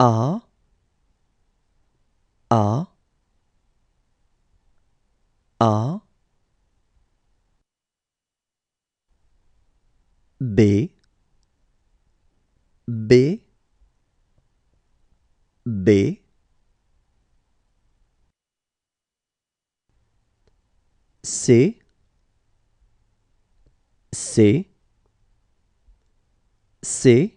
A A A B B B C C C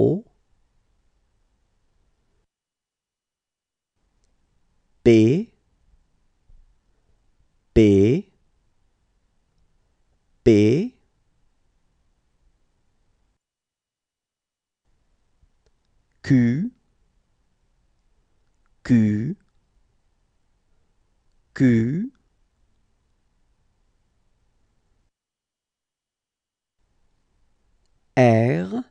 B, B, P Q Q Q R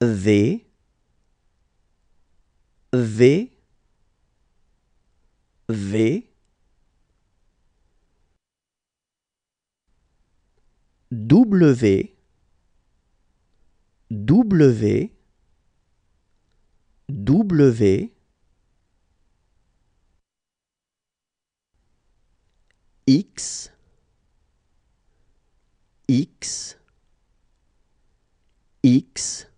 V V V W W W X X X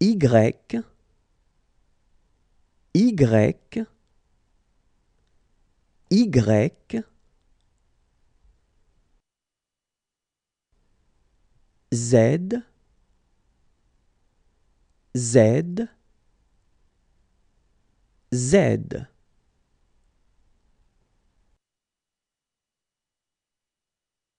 Y, Y, Y, Z, Z, Z.